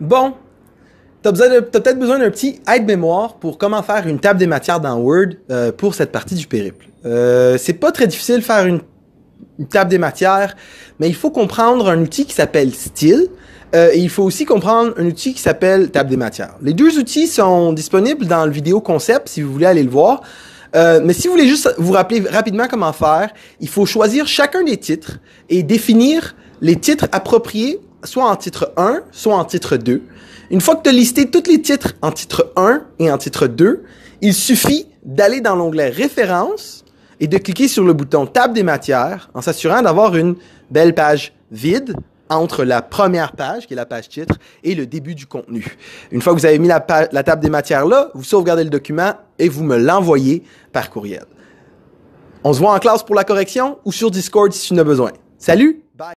Bon, tu as, peut-être besoin d'un petit aide-mémoire pour comment faire une table des matières dans Word euh, pour cette partie du périple. Euh, c'est pas très difficile de faire une, une, table des matières, mais il faut comprendre un outil qui s'appelle Style. Euh, et il faut aussi comprendre un outil qui s'appelle Table des matières. Les deux outils sont disponibles dans le vidéo concept si vous voulez aller le voir. Euh, mais si vous voulez juste vous rappeler rapidement comment faire, il faut choisir chacun des titres et définir les titres appropriés soit en titre 1, soit en titre 2. Une fois que tu as listé tous les titres en titre 1 et en titre 2, il suffit d'aller dans l'onglet Références et de cliquer sur le bouton Table des matières en s'assurant d'avoir une belle page vide entre la première page, qui est la page titre, et le début du contenu. Une fois que vous avez mis la, table des matières là, vous sauvegardez le document et vous me l'envoyez par courriel. On se voit en classe pour la correction ou sur Discord si tu en as besoin. Salut!